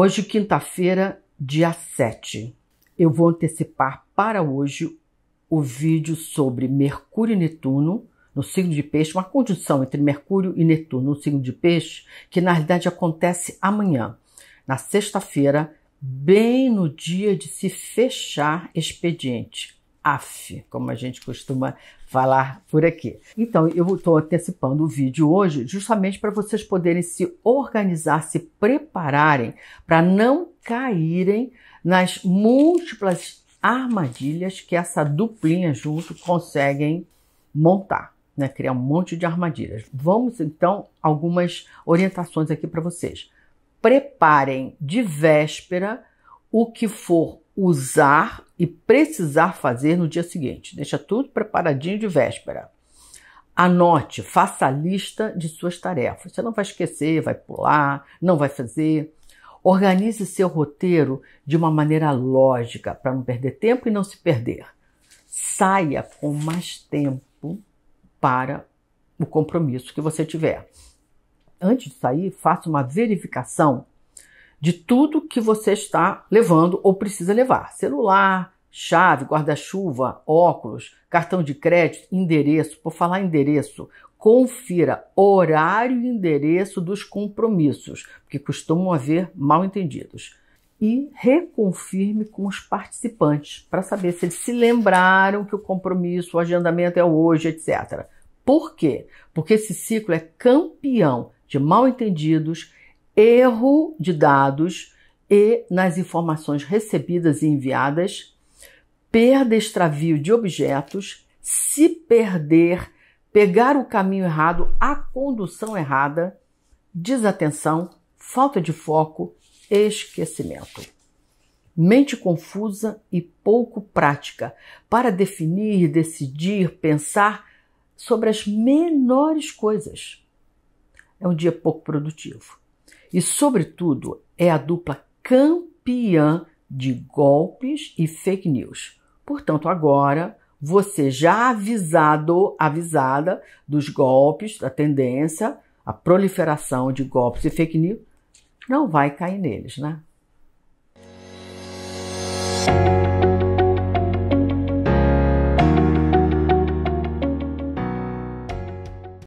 Hoje, quinta-feira, dia 7. Eu vou antecipar para hoje o vídeo sobre Mercúrio e Netuno no signo de peixe, uma conjunção entre Mercúrio e Netuno no signo de peixe, que na realidade acontece amanhã, na sexta-feira, bem no dia de se fechar expediente AF, como a gente costuma falar por aqui. Então, eu estou antecipando o vídeo hoje justamente para vocês poderem se organizar, se prepararem para não caírem nas múltiplas armadilhas que essa duplinha junto conseguem montar. Né, criar um monte de armadilhas. Vamos então algumas orientações aqui para vocês. Preparem de véspera o que for usar e precisar fazer no dia seguinte. Deixa tudo preparadinho de véspera. Anote, faça a lista de suas tarefas. Você não vai esquecer, vai pular, não vai fazer. Organize seu roteiro de uma maneira lógica para não perder tempo e não se perder. Saia com mais tempo para o compromisso que você tiver. Antes de sair, faça uma verificação de tudo que você está levando ou precisa levar: celular, chave, guarda-chuva, óculos, cartão de crédito, endereço. Por falar endereço, confira horário e endereço dos compromissos, porque costumam haver mal entendidos. E reconfirme com os participantes para saber se eles se lembraram que o compromisso, o agendamento é hoje, etc. Por quê? Porque esse ciclo é campeão de mal entendidos erro de dados e nas informações recebidas e enviadas, perda extravio de objetos, se perder, pegar o caminho errado, a condução errada, desatenção, falta de foco, esquecimento. Mente confusa e pouco prática para definir, decidir, pensar sobre as menores coisas. É um dia pouco produtivo e, sobretudo, é a dupla campeã de golpes e fake news. Portanto, agora você já avisado, avisada dos golpes, da tendência, a proliferação de golpes e fake news, não vai cair neles, né?